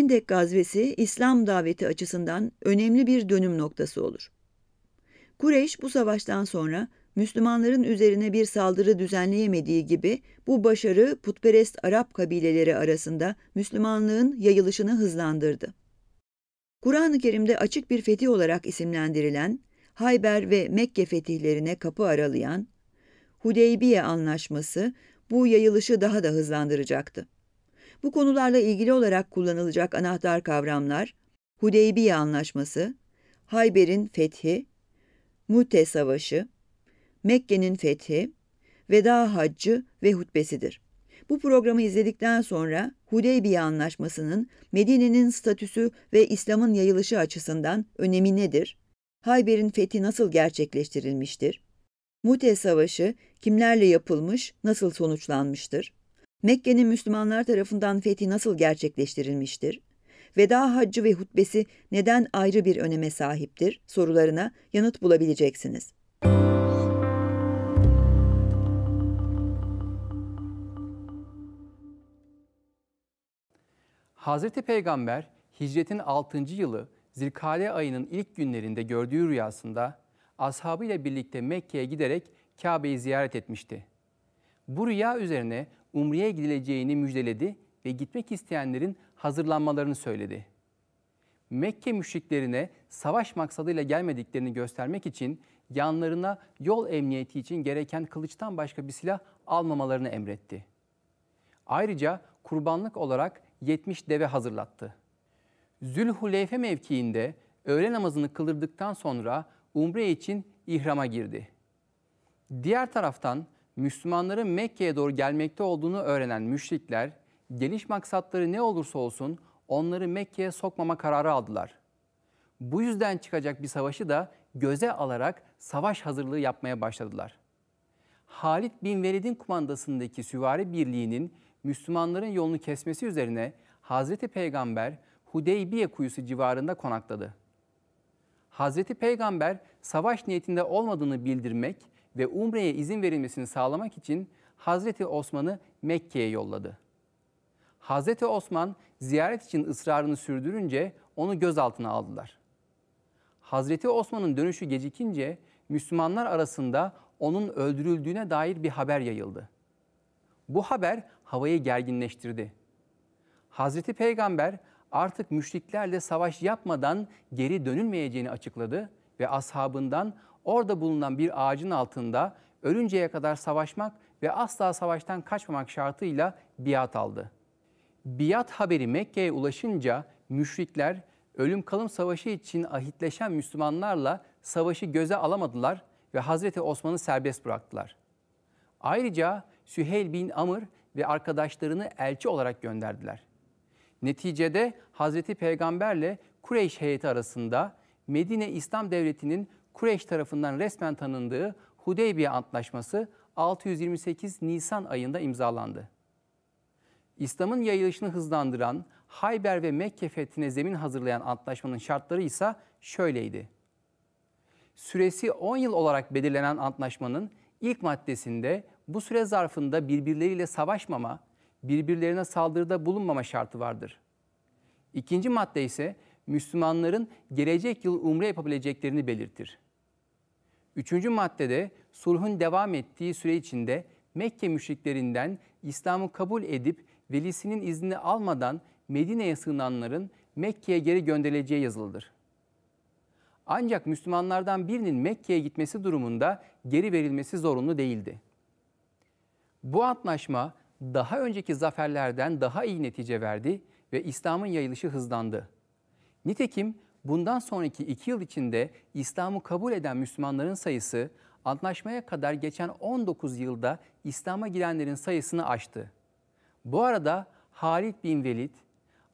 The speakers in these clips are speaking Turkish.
Hendek gazvesi İslam daveti açısından önemli bir dönüm noktası olur. Kureyş bu savaştan sonra Müslümanların üzerine bir saldırı düzenleyemediği gibi bu başarı putperest Arap kabileleri arasında Müslümanlığın yayılışını hızlandırdı. Kur'an-ı Kerim'de açık bir fetih olarak isimlendirilen, Hayber ve Mekke fetihlerine kapı aralayan, Hudeybiye Anlaşması bu yayılışı daha da hızlandıracaktı. Bu konularla ilgili olarak kullanılacak anahtar kavramlar Hudeybiye Anlaşması, Hayber'in fethi, Mute Savaşı, Mekke'nin fethi, Veda Haccı ve hutbesidir. Bu programı izledikten sonra Hudeybiye Anlaşması'nın Medine'nin statüsü ve İslam'ın yayılışı açısından önemi nedir? Hayber'in fethi nasıl gerçekleştirilmiştir? Mute Savaşı kimlerle yapılmış, nasıl sonuçlanmıştır? Mekke'nin Müslümanlar tarafından fethi nasıl gerçekleştirilmiştir? Veda haccı ve hutbesi neden ayrı bir öneme sahiptir? Sorularına yanıt bulabileceksiniz. Hazreti Peygamber hicretin 6. yılı Zilkale ayının ilk günlerinde gördüğü rüyasında ashabıyla birlikte Mekke'ye giderek Kabe'yi ziyaret etmişti. Bu rüya üzerine Umre'ye gidileceğini müjdeledi ve gitmek isteyenlerin hazırlanmalarını söyledi. Mekke müşriklerine savaş maksadıyla gelmediklerini göstermek için yanlarına yol emniyeti için gereken kılıçtan başka bir silah almamalarını emretti. Ayrıca kurbanlık olarak 70 deve hazırlattı. Zülhuleyfe mevkiinde öğle namazını kılırdıktan sonra umre için ihrama girdi. Diğer taraftan Müslümanların Mekke'ye doğru gelmekte olduğunu öğrenen müşrikler, geliş maksatları ne olursa olsun onları Mekke'ye sokmama kararı aldılar. Bu yüzden çıkacak bir savaşı da göze alarak savaş hazırlığı yapmaya başladılar. Halid bin Velid'in kumandasındaki süvari birliğinin Müslümanların yolunu kesmesi üzerine Hazreti Peygamber Hudeybiye kuyusu civarında konakladı. Hazreti Peygamber savaş niyetinde olmadığını bildirmek ve Umre'ye izin verilmesini sağlamak için Hazreti Osman'ı Mekke'ye yolladı. Hazreti Osman ziyaret için ısrarını sürdürünce onu gözaltına aldılar. Hazreti Osman'ın dönüşü gecikince Müslümanlar arasında onun öldürüldüğüne dair bir haber yayıldı. Bu haber havayı gerginleştirdi. Hazreti Peygamber artık müşriklerle savaş yapmadan geri dönülmeyeceğini açıkladı ve ashabından orada bulunan bir ağacın altında ölünceye kadar savaşmak ve asla savaştan kaçmamak şartıyla biat aldı. Biat haberi Mekke'ye ulaşınca müşrikler ölüm kalım savaşı için ahitleşen Müslümanlarla savaşı göze alamadılar ve Hazreti Osman'ı serbest bıraktılar. Ayrıca Süheyl bin Amr ve arkadaşlarını elçi olarak gönderdiler. Neticede Hazreti Peygamberle Kureyş heyeti arasında Medine İslam Devleti'nin Kureyş tarafından resmen tanındığı Hudeybiye Antlaşması 628 Nisan ayında imzalandı. İslam'ın yayılışını hızlandıran Hayber ve Mekke fethine zemin hazırlayan antlaşmanın şartları ise şöyleydi. Süresi 10 yıl olarak belirlenen antlaşmanın ilk maddesinde bu süre zarfında birbirleriyle savaşmama, birbirlerine saldırıda bulunmama şartı vardır. İkinci madde ise Müslümanların gelecek yıl umre yapabileceklerini belirtir. Üçüncü maddede sulhun devam ettiği süre içinde Mekke müşriklerinden İslam'ı kabul edip velisinin iznini almadan Medine'ye sığınanların Mekke'ye geri gönderileceği yazılıdır. Ancak Müslümanlardan birinin Mekke'ye gitmesi durumunda geri verilmesi zorunlu değildi. Bu antlaşma daha önceki zaferlerden daha iyi netice verdi ve İslam'ın yayılışı hızlandı. Nitekim bundan sonraki iki yıl içinde İslam'ı kabul eden Müslümanların sayısı antlaşmaya kadar geçen 19 yılda İslam'a girenlerin sayısını aştı. Bu arada Halid bin Velid,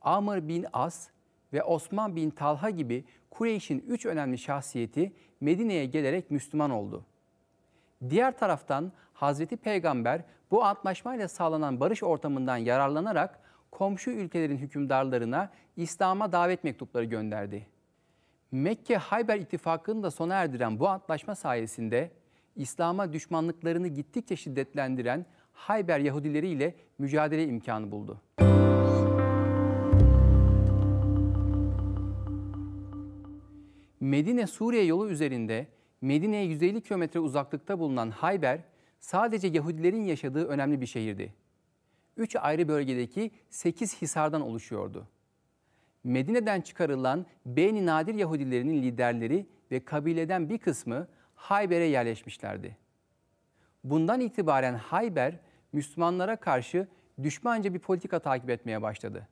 Amr bin As ve Osman bin Talha gibi Kureyş'in üç önemli şahsiyeti Medine'ye gelerek Müslüman oldu. Diğer taraftan Hazreti Peygamber bu antlaşmayla sağlanan barış ortamından yararlanarak komşu ülkelerin hükümdarlarına İslam'a davet mektupları gönderdi. Mekke-Hayber ittifakını da sona erdiren bu antlaşma sayesinde İslam'a düşmanlıklarını gittikçe şiddetlendiren Hayber Yahudileri ile mücadele imkanı buldu. Medine-Suriye yolu üzerinde Medine'ye 150 kilometre uzaklıkta bulunan Hayber sadece Yahudilerin yaşadığı önemli bir şehirdi üç ayrı bölgedeki sekiz hisardan oluşuyordu. Medine'den çıkarılan Beni Nadir Yahudilerinin liderleri ve kabileden bir kısmı Hayber'e yerleşmişlerdi. Bundan itibaren Hayber, Müslümanlara karşı düşmanca bir politika takip etmeye başladı.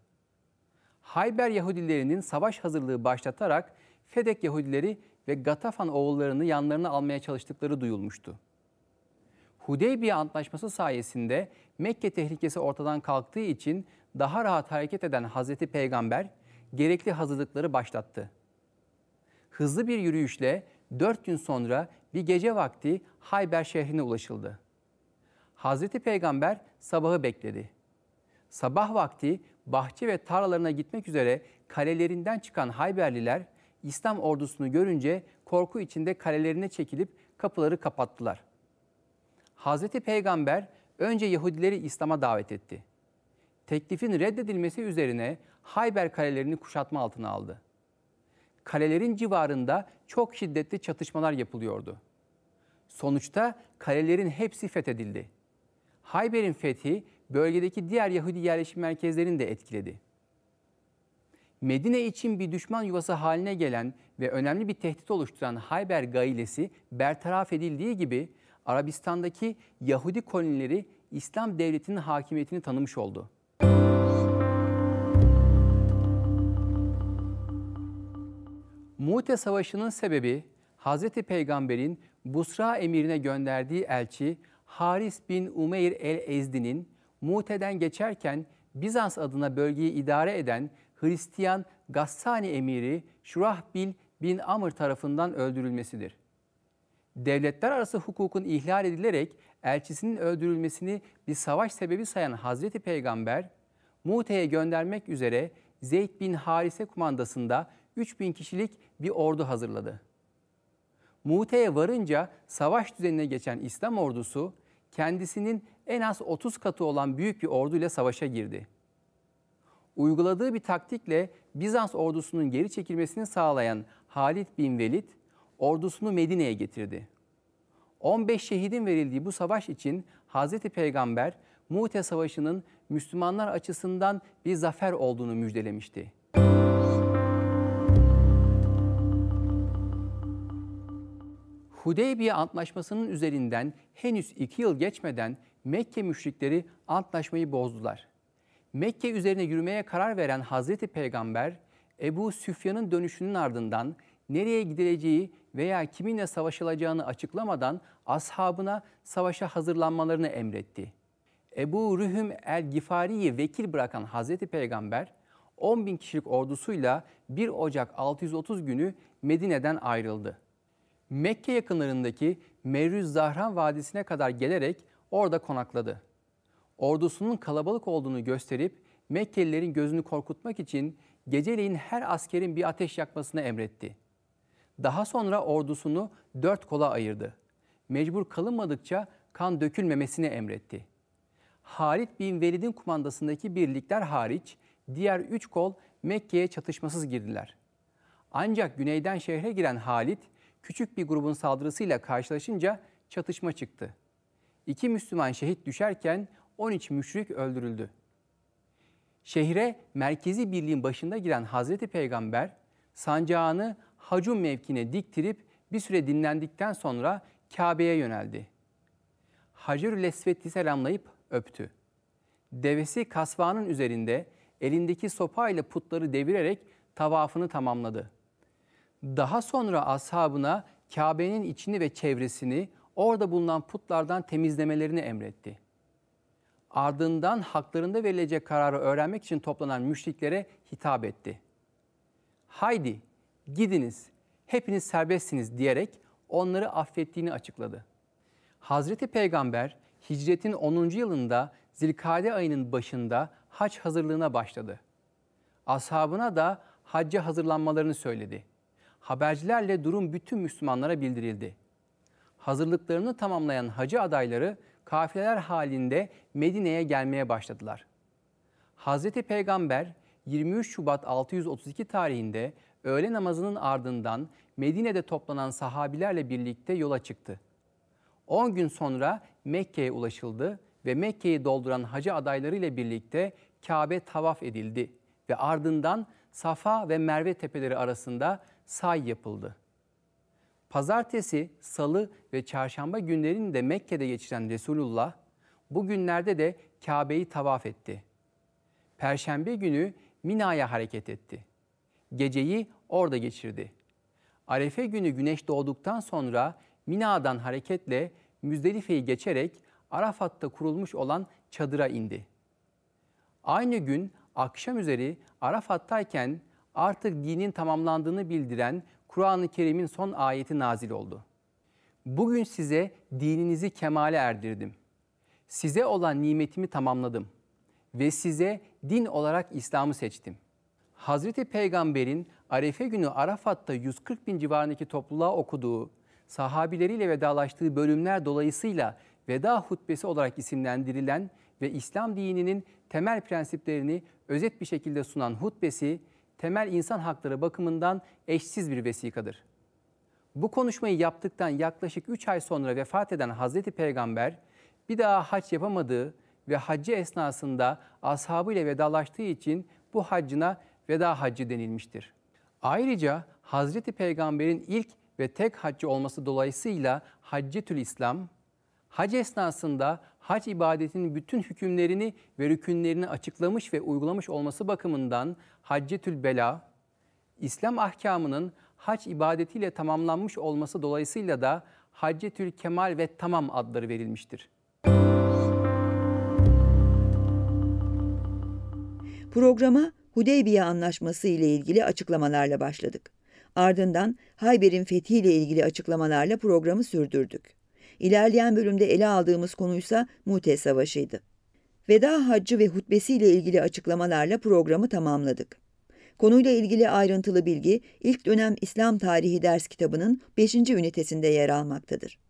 Hayber Yahudilerinin savaş hazırlığı başlatarak Fedek Yahudileri ve Gatafan oğullarını yanlarına almaya çalıştıkları duyulmuştu. Hudeybiye Antlaşması sayesinde Mekke tehlikesi ortadan kalktığı için daha rahat hareket eden Hazreti Peygamber gerekli hazırlıkları başlattı. Hızlı bir yürüyüşle dört gün sonra bir gece vakti Hayber şehrine ulaşıldı. Hazreti Peygamber sabahı bekledi. Sabah vakti bahçe ve tarlalarına gitmek üzere kalelerinden çıkan Hayberliler İslam ordusunu görünce korku içinde kalelerine çekilip kapıları kapattılar.'' Hazreti Peygamber önce Yahudileri İslam'a davet etti. Teklifin reddedilmesi üzerine Hayber kalelerini kuşatma altına aldı. Kalelerin civarında çok şiddetli çatışmalar yapılıyordu. Sonuçta kalelerin hepsi fethedildi. Hayber'in fethi bölgedeki diğer Yahudi yerleşim merkezlerini de etkiledi. Medine için bir düşman yuvası haline gelen ve önemli bir tehdit oluşturan Hayber gailesi bertaraf edildiği gibi Arabistan'daki Yahudi kolonileri İslam devletinin hakimiyetini tanımış oldu. Mute Savaşı'nın sebebi Hz. Peygamber'in Busra emirine gönderdiği elçi Haris bin Umeyr el-Ezdi'nin Mute'den geçerken Bizans adına bölgeyi idare eden Hristiyan Gassani emiri Şurahbil bin Amr tarafından öldürülmesidir devletler arası hukukun ihlal edilerek elçisinin öldürülmesini bir savaş sebebi sayan Hazreti Peygamber, Mute'ye göndermek üzere Zeyd bin Harise kumandasında 3000 kişilik bir ordu hazırladı. Mute'ye varınca savaş düzenine geçen İslam ordusu kendisinin en az 30 katı olan büyük bir orduyla savaşa girdi. Uyguladığı bir taktikle Bizans ordusunun geri çekilmesini sağlayan Halid bin Velid, ordusunu Medine'ye getirdi. 15 şehidin verildiği bu savaş için Hazreti Peygamber Mu'te Savaşı'nın Müslümanlar açısından bir zafer olduğunu müjdelemişti. Hudeybiye Antlaşması'nın üzerinden henüz iki yıl geçmeden Mekke müşrikleri antlaşmayı bozdular. Mekke üzerine yürümeye karar veren Hazreti Peygamber, Ebu Süfyan'ın dönüşünün ardından nereye gidileceği veya kiminle savaşılacağını açıklamadan ashabına savaşa hazırlanmalarını emretti. Ebu Rühüm el-Gifari'yi vekil bırakan Hazreti Peygamber 10 bin kişilik ordusuyla 1 Ocak 630 günü Medine'den ayrıldı. Mekke yakınlarındaki Merüz Zahran Vadisi'ne kadar gelerek orada konakladı. Ordusunun kalabalık olduğunu gösterip Mekkelilerin gözünü korkutmak için geceleyin her askerin bir ateş yakmasını emretti. Daha sonra ordusunu dört kola ayırdı. Mecbur kalınmadıkça kan dökülmemesini emretti. Halid bin Velid'in kumandasındaki birlikler hariç diğer üç kol Mekke'ye çatışmasız girdiler. Ancak güneyden şehre giren Halid küçük bir grubun saldırısıyla karşılaşınca çatışma çıktı. İki Müslüman şehit düşerken 13 müşrik öldürüldü. Şehre merkezi birliğin başında giren Hazreti Peygamber sancağını hacum mevkine diktirip bir süre dinlendikten sonra Kabe'ye yöneldi. Hacerül Esved'i selamlayıp öptü. Devesi kasvanın üzerinde elindeki sopayla putları devirerek tavafını tamamladı. Daha sonra ashabına Kabe'nin içini ve çevresini orada bulunan putlardan temizlemelerini emretti. Ardından haklarında verilecek kararı öğrenmek için toplanan müşriklere hitap etti. Haydi gidiniz, hepiniz serbestsiniz diyerek onları affettiğini açıkladı. Hazreti Peygamber hicretin 10. yılında Zilkade ayının başında haç hazırlığına başladı. Ashabına da hacca hazırlanmalarını söyledi. Habercilerle durum bütün Müslümanlara bildirildi. Hazırlıklarını tamamlayan hacı adayları kafileler halinde Medine'ye gelmeye başladılar. Hazreti Peygamber 23 Şubat 632 tarihinde öğle namazının ardından Medine'de toplanan sahabilerle birlikte yola çıktı. 10 gün sonra Mekke'ye ulaşıldı ve Mekke'yi dolduran hacı adayları ile birlikte Kabe tavaf edildi ve ardından Safa ve Merve tepeleri arasında say yapıldı. Pazartesi, salı ve çarşamba günlerini de Mekke'de geçiren Resulullah bu günlerde de Kabe'yi tavaf etti. Perşembe günü Mina'ya hareket etti. Geceyi orada geçirdi. Arefe günü güneş doğduktan sonra Mina'dan hareketle Müzdelife'yi geçerek Arafat'ta kurulmuş olan çadıra indi. Aynı gün akşam üzeri Arafat'tayken artık dinin tamamlandığını bildiren Kur'an-ı Kerim'in son ayeti nazil oldu. Bugün size dininizi kemale erdirdim. Size olan nimetimi tamamladım ve size din olarak İslam'ı seçtim. Hazreti Peygamber'in Arife günü Arafat'ta 140 bin civarındaki topluluğa okuduğu, sahabileriyle vedalaştığı bölümler dolayısıyla veda hutbesi olarak isimlendirilen ve İslam dininin temel prensiplerini özet bir şekilde sunan hutbesi, temel insan hakları bakımından eşsiz bir vesikadır. Bu konuşmayı yaptıktan yaklaşık 3 ay sonra vefat eden Hazreti Peygamber, bir daha hac yapamadığı ve hacı esnasında ashabıyla vedalaştığı için bu haccına veda haccı denilmiştir. Ayrıca Hazreti Peygamber'in ilk ve tek haccı olması dolayısıyla Haccetül İslam, hac esnasında hac ibadetinin bütün hükümlerini ve rükünlerini açıklamış ve uygulamış olması bakımından Haccetül Bela, İslam ahkamının hac ibadetiyle tamamlanmış olması dolayısıyla da Haccetül Kemal ve Tamam adları verilmiştir. Programa Hudeybiye Anlaşması ile ilgili açıklamalarla başladık. Ardından Hayber'in ile ilgili açıklamalarla programı sürdürdük. İlerleyen bölümde ele aldığımız konuysa Mute Savaşı'ydı. Veda haccı ve hutbesi ile ilgili açıklamalarla programı tamamladık. Konuyla ilgili ayrıntılı bilgi ilk dönem İslam tarihi ders kitabının 5. ünitesinde yer almaktadır.